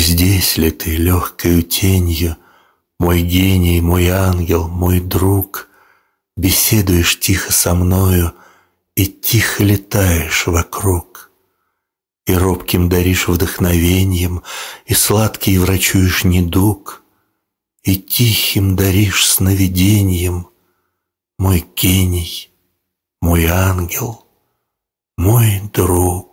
здесь ли ты легкою тенью, Мой гений, мой ангел, мой друг, Беседуешь тихо со мною И тихо летаешь вокруг? И робким даришь вдохновением, И сладкий врачуешь недуг, И тихим даришь сновидением, Мой гений, мой ангел, мой друг.